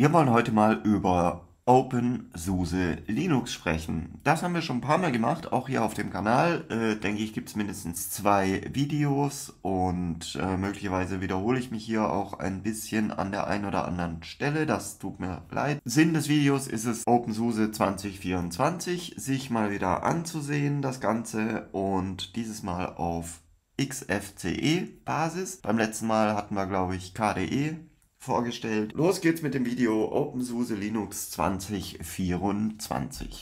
Wir wollen heute mal über OpenSUSE Linux sprechen. Das haben wir schon ein paar Mal gemacht, auch hier auf dem Kanal. Äh, denke ich, gibt es mindestens zwei Videos und äh, möglicherweise wiederhole ich mich hier auch ein bisschen an der einen oder anderen Stelle. Das tut mir leid. Sinn des Videos ist es, OpenSUSE 2024 sich mal wieder anzusehen, das Ganze, und dieses Mal auf XFCE-Basis. Beim letzten Mal hatten wir, glaube ich, KDE vorgestellt. Los geht's mit dem Video OpenSUSE Linux 2024.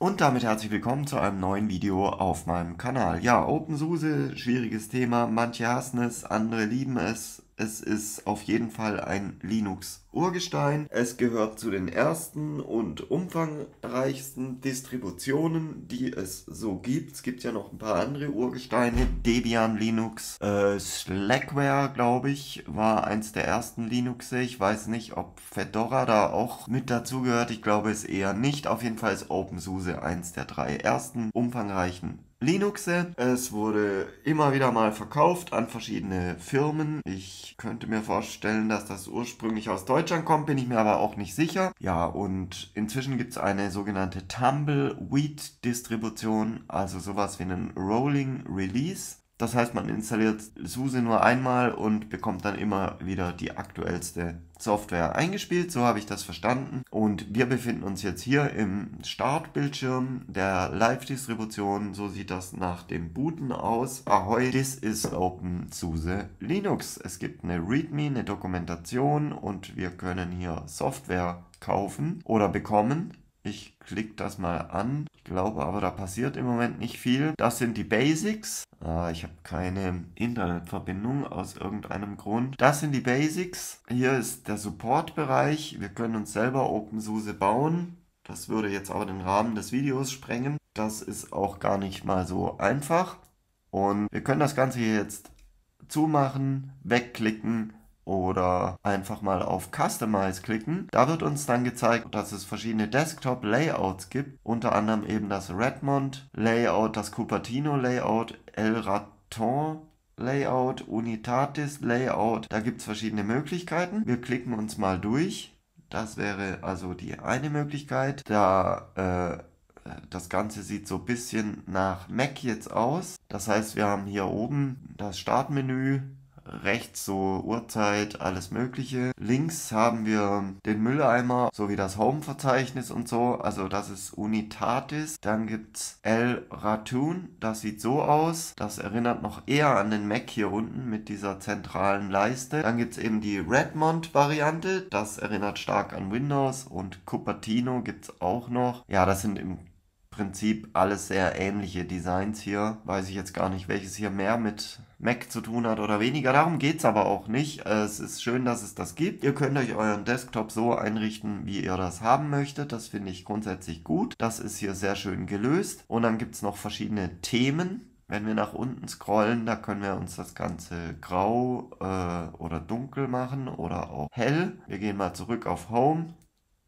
Und damit herzlich willkommen zu einem neuen Video auf meinem Kanal. Ja, OpenSUSE, schwieriges Thema, manche hassen es, andere lieben es, es ist auf jeden Fall ein Linux-Urgestein. Es gehört zu den ersten und umfangreichsten Distributionen, die es so gibt. Es gibt ja noch ein paar andere Urgesteine. Debian Linux, äh, Slackware, glaube ich, war eins der ersten Linuxe. Ich weiß nicht, ob Fedora da auch mit dazugehört. Ich glaube es eher nicht. Auf jeden Fall ist OpenSUSE eins der drei ersten umfangreichen Linuxe. Es wurde immer wieder mal verkauft an verschiedene Firmen. Ich könnte mir vorstellen, dass das ursprünglich aus Deutschland kommt, bin ich mir aber auch nicht sicher. Ja, und inzwischen gibt es eine sogenannte Tumbleweed-Distribution, also sowas wie einen Rolling Release. Das heißt, man installiert SUSE nur einmal und bekommt dann immer wieder die aktuellste Software eingespielt. So habe ich das verstanden. Und wir befinden uns jetzt hier im Startbildschirm der Live-Distribution. So sieht das nach dem Booten aus. Ahoi, this is Open SUSE Linux. Es gibt eine README, eine Dokumentation und wir können hier Software kaufen oder bekommen. Ich klicke das mal an. Ich glaube aber, da passiert im Moment nicht viel. Das sind die Basics. Ah, ich habe keine Internetverbindung aus irgendeinem Grund. Das sind die Basics. Hier ist der Support-Bereich. Wir können uns selber OpenSUSE bauen. Das würde jetzt aber den Rahmen des Videos sprengen. Das ist auch gar nicht mal so einfach. Und wir können das Ganze hier jetzt zumachen, wegklicken, oder einfach mal auf Customize klicken. Da wird uns dann gezeigt, dass es verschiedene Desktop-Layouts gibt, unter anderem eben das Redmond-Layout, das Cupertino-Layout, El Raton Layout, Unitatis Layout. Da gibt es verschiedene Möglichkeiten. Wir klicken uns mal durch. Das wäre also die eine Möglichkeit. Da äh, das Ganze sieht so ein bisschen nach Mac jetzt aus. Das heißt, wir haben hier oben das Startmenü, Rechts so Uhrzeit, alles Mögliche. Links haben wir den Mülleimer sowie das Home-Verzeichnis und so. Also das ist Unitatis. Dann gibt's El Ratun. Das sieht so aus. Das erinnert noch eher an den Mac hier unten mit dieser zentralen Leiste. Dann gibt's eben die Redmond-Variante. Das erinnert stark an Windows. Und Cupertino gibt's auch noch. Ja, das sind im Prinzip alles sehr ähnliche Designs hier. Weiß ich jetzt gar nicht, welches hier mehr mit Mac zu tun hat oder weniger. Darum geht es aber auch nicht. Es ist schön, dass es das gibt. Ihr könnt euch euren Desktop so einrichten, wie ihr das haben möchtet. Das finde ich grundsätzlich gut. Das ist hier sehr schön gelöst. Und dann gibt es noch verschiedene Themen. Wenn wir nach unten scrollen, da können wir uns das Ganze grau äh, oder dunkel machen oder auch hell. Wir gehen mal zurück auf Home.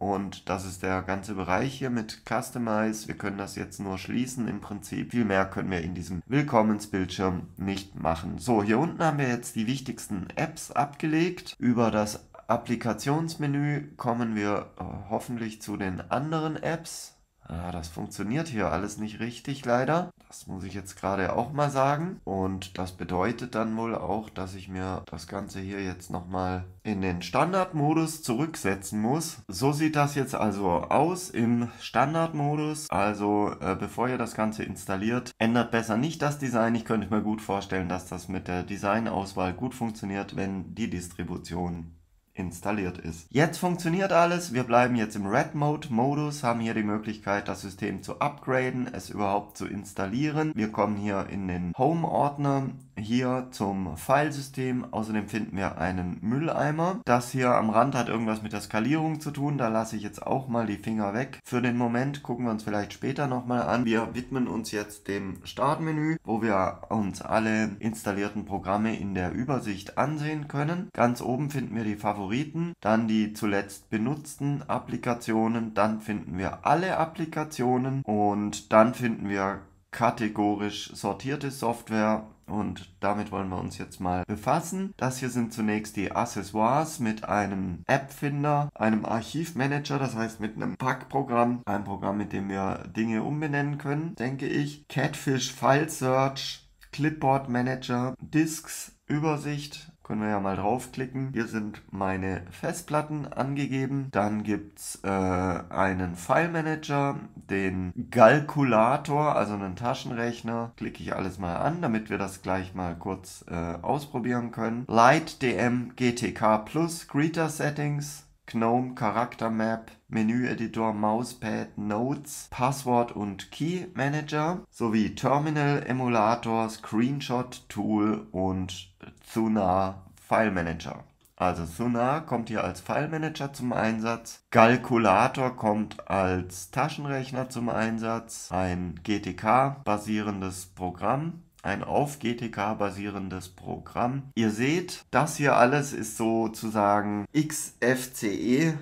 Und das ist der ganze Bereich hier mit Customize. Wir können das jetzt nur schließen im Prinzip. Viel mehr können wir in diesem Willkommensbildschirm nicht machen. So, hier unten haben wir jetzt die wichtigsten Apps abgelegt. Über das Applikationsmenü kommen wir äh, hoffentlich zu den anderen Apps. Ah, das funktioniert hier alles nicht richtig leider. Das muss ich jetzt gerade auch mal sagen. Und das bedeutet dann wohl auch, dass ich mir das Ganze hier jetzt nochmal in den Standardmodus zurücksetzen muss. So sieht das jetzt also aus im Standardmodus. Also äh, bevor ihr das Ganze installiert, ändert besser nicht das Design. Ich könnte mir gut vorstellen, dass das mit der Designauswahl gut funktioniert, wenn die Distribution installiert ist. Jetzt funktioniert alles, wir bleiben jetzt im Red Mode Modus, haben hier die Möglichkeit das System zu upgraden, es überhaupt zu installieren. Wir kommen hier in den Home Ordner hier zum Filesystem. Außerdem finden wir einen Mülleimer. Das hier am Rand hat irgendwas mit der Skalierung zu tun. Da lasse ich jetzt auch mal die Finger weg. Für den Moment gucken wir uns vielleicht später nochmal an. Wir widmen uns jetzt dem Startmenü, wo wir uns alle installierten Programme in der Übersicht ansehen können. Ganz oben finden wir die Favoriten, dann die zuletzt benutzten Applikationen, dann finden wir alle Applikationen und dann finden wir kategorisch sortierte Software und damit wollen wir uns jetzt mal befassen. Das hier sind zunächst die Accessoires mit einem App-Finder, einem Archivmanager, das heißt mit einem Packprogramm, ein Programm, mit dem wir Dinge umbenennen können, denke ich. Catfish File Search, Clipboard Manager, Disks, Übersicht, können wir ja mal draufklicken. Hier sind meine Festplatten angegeben. Dann gibt es äh, einen File-Manager, den Galkulator, also einen Taschenrechner. Klicke ich alles mal an, damit wir das gleich mal kurz äh, ausprobieren können. LightDM GTK Plus Greeter Settings. GNOME Charakter Map, Menüeditor, Mauspad, Notes, Passwort und Key Manager sowie Terminal Emulator, Screenshot Tool und Zuna File Manager. Also Sonar kommt hier als File Manager zum Einsatz, Calculator kommt als Taschenrechner zum Einsatz, ein GTK basierendes Programm ein auf GTK basierendes Programm. Ihr seht, das hier alles ist sozusagen XFCE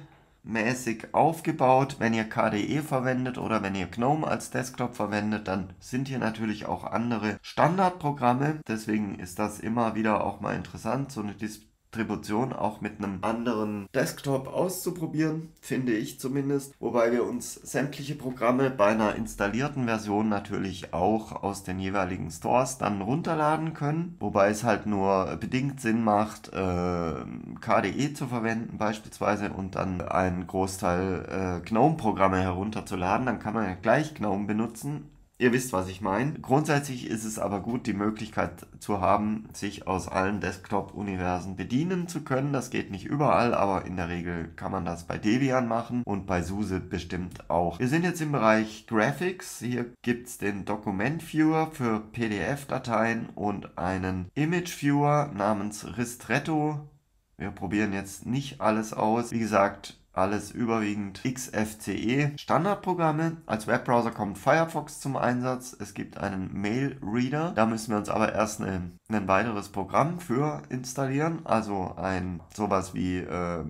mäßig aufgebaut. Wenn ihr KDE verwendet oder wenn ihr GNOME als Desktop verwendet, dann sind hier natürlich auch andere Standardprogramme. Deswegen ist das immer wieder auch mal interessant, so eine Dis Distribution auch mit einem anderen Desktop auszuprobieren, finde ich zumindest. Wobei wir uns sämtliche Programme bei einer installierten Version natürlich auch aus den jeweiligen Stores dann runterladen können. Wobei es halt nur bedingt Sinn macht, äh, KDE zu verwenden beispielsweise und dann einen Großteil äh, GNOME-Programme herunterzuladen. Dann kann man ja gleich GNOME benutzen Ihr wisst, was ich meine. Grundsätzlich ist es aber gut, die Möglichkeit zu haben, sich aus allen Desktop-Universen bedienen zu können. Das geht nicht überall, aber in der Regel kann man das bei Debian machen und bei SUSE bestimmt auch. Wir sind jetzt im Bereich Graphics. Hier gibt es den Dokument Viewer für PDF-Dateien und einen Image Viewer namens Ristretto. Wir probieren jetzt nicht alles aus. Wie gesagt, alles überwiegend XFCE Standardprogramme. Als Webbrowser kommt Firefox zum Einsatz. Es gibt einen Mail Reader. Da müssen wir uns aber erst ein, ne, ein weiteres Programm für installieren. Also ein sowas wie äh,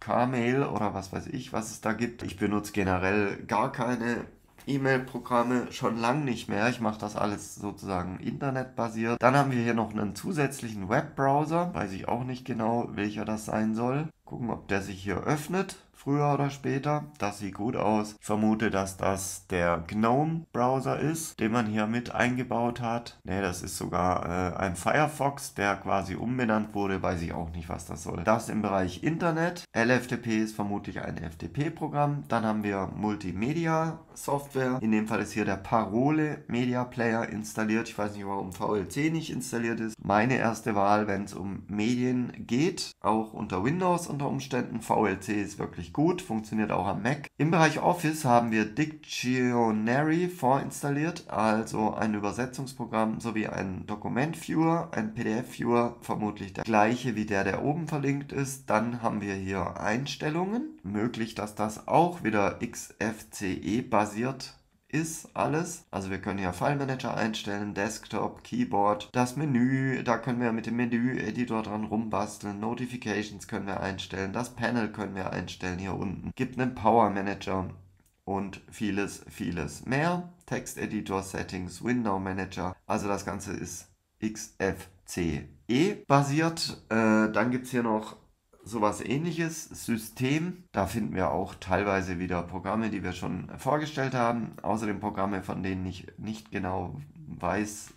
K-Mail oder was weiß ich, was es da gibt. Ich benutze generell gar keine E-Mail-Programme schon lange nicht mehr. Ich mache das alles sozusagen internetbasiert. Dann haben wir hier noch einen zusätzlichen Webbrowser. Weiß ich auch nicht genau, welcher das sein soll. Gucken, ob der sich hier öffnet früher oder später. Das sieht gut aus. Ich vermute, dass das der GNOME-Browser ist, den man hier mit eingebaut hat. Ne, das ist sogar äh, ein Firefox, der quasi umbenannt wurde. Weiß ich auch nicht, was das soll. Das im Bereich Internet. LFTP ist vermutlich ein FTP-Programm. Dann haben wir Multimedia-Software. In dem Fall ist hier der Parole Media Player installiert. Ich weiß nicht, warum VLC nicht installiert ist. Meine erste Wahl, wenn es um Medien geht, auch unter Windows unter Umständen. VLC ist wirklich gut, funktioniert auch am Mac. Im Bereich Office haben wir Dictionary vorinstalliert, also ein Übersetzungsprogramm sowie ein Dokument-Viewer, ein PDF-Viewer, vermutlich der gleiche wie der, der oben verlinkt ist. Dann haben wir hier Einstellungen, möglich, dass das auch wieder XFCE basiert ist alles. Also wir können hier File-Manager einstellen, Desktop, Keyboard, das Menü, da können wir mit dem Menü-Editor dran rumbasteln, Notifications können wir einstellen, das Panel können wir einstellen hier unten. Gibt einen Power-Manager und vieles, vieles mehr. Texteditor, Settings, Window Manager. Also das Ganze ist XFCE basiert. Äh, dann gibt es hier noch sowas ähnliches. System, da finden wir auch teilweise wieder Programme, die wir schon vorgestellt haben. Außerdem Programme, von denen ich nicht genau weiß,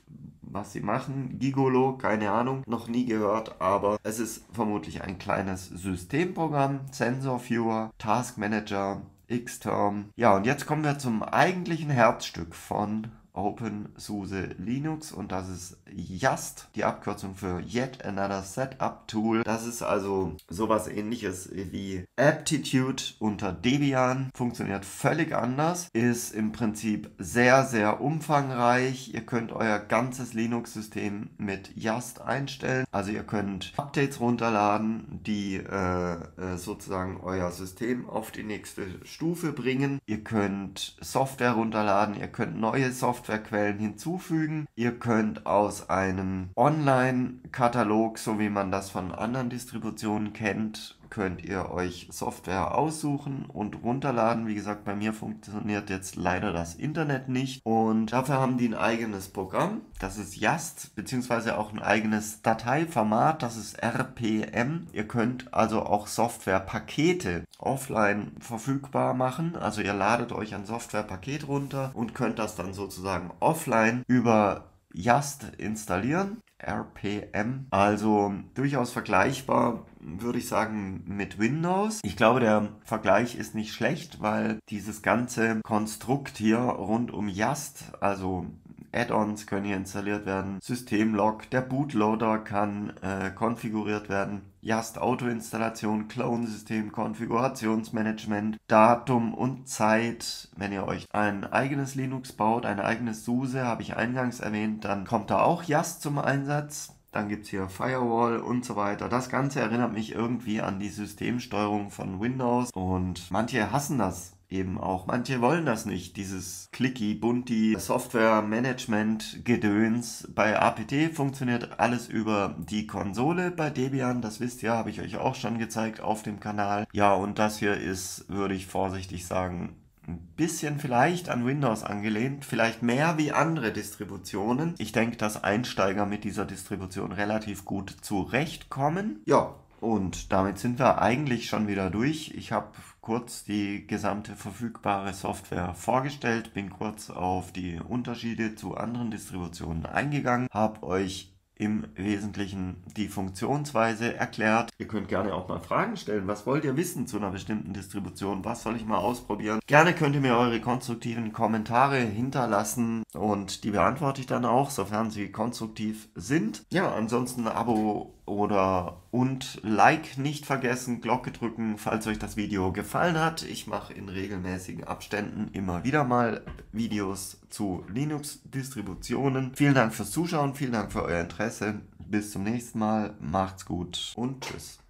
was sie machen. Gigolo, keine Ahnung, noch nie gehört, aber es ist vermutlich ein kleines Systemprogramm. Sensor Viewer, Task Manager, Xterm. Ja, und jetzt kommen wir zum eigentlichen Herzstück von OpenSUSE Linux und das ist YAST, die Abkürzung für Yet Another Setup Tool. Das ist also sowas ähnliches wie Aptitude unter Debian, funktioniert völlig anders, ist im Prinzip sehr, sehr umfangreich. Ihr könnt euer ganzes Linux-System mit YAST einstellen. Also ihr könnt Updates runterladen, die äh, äh sozusagen euer System auf die nächste Stufe bringen. Ihr könnt Software runterladen, ihr könnt neue Software Softwarequellen hinzufügen. Ihr könnt aus einem Online-Katalog, so wie man das von anderen Distributionen kennt, könnt ihr euch Software aussuchen und runterladen. Wie gesagt, bei mir funktioniert jetzt leider das Internet nicht. Und dafür haben die ein eigenes Programm. Das ist Yast, beziehungsweise auch ein eigenes Dateiformat. Das ist RPM. Ihr könnt also auch Softwarepakete offline verfügbar machen. Also ihr ladet euch ein Softwarepaket runter und könnt das dann sozusagen offline über Yast installieren RPM. Also durchaus vergleichbar, würde ich sagen, mit Windows. Ich glaube, der Vergleich ist nicht schlecht, weil dieses ganze Konstrukt hier rund um Yast, also Add-ons können hier installiert werden, Systemlog, der Bootloader kann äh, konfiguriert werden. Just Autoinstallation, Clone-System, Konfigurationsmanagement, Datum und Zeit. Wenn ihr euch ein eigenes Linux baut, ein eigenes SUSE, habe ich eingangs erwähnt, dann kommt da auch Yast zum Einsatz. Dann gibt es hier Firewall und so weiter. Das Ganze erinnert mich irgendwie an die Systemsteuerung von Windows und manche hassen das eben auch. Manche wollen das nicht, dieses clicky, bunti Software-Management-Gedöns. Bei APT funktioniert alles über die Konsole bei Debian, das wisst ihr, habe ich euch auch schon gezeigt auf dem Kanal. Ja, und das hier ist, würde ich vorsichtig sagen, ein bisschen vielleicht an Windows angelehnt, vielleicht mehr wie andere Distributionen. Ich denke, dass Einsteiger mit dieser Distribution relativ gut zurechtkommen. Ja, und damit sind wir eigentlich schon wieder durch. Ich habe kurz die gesamte verfügbare Software vorgestellt, bin kurz auf die Unterschiede zu anderen Distributionen eingegangen, habe euch im Wesentlichen die Funktionsweise erklärt. Ihr könnt gerne auch mal Fragen stellen. Was wollt ihr wissen zu einer bestimmten Distribution? Was soll ich mal ausprobieren? Gerne könnt ihr mir eure konstruktiven Kommentare hinterlassen und die beantworte ich dann auch, sofern sie konstruktiv sind. Ja, ansonsten Abo oder und Like nicht vergessen, Glocke drücken, falls euch das Video gefallen hat. Ich mache in regelmäßigen Abständen immer wieder mal Videos zu Linux-Distributionen. Vielen Dank fürs Zuschauen, vielen Dank für euer Interesse. Bis zum nächsten Mal, macht's gut und tschüss.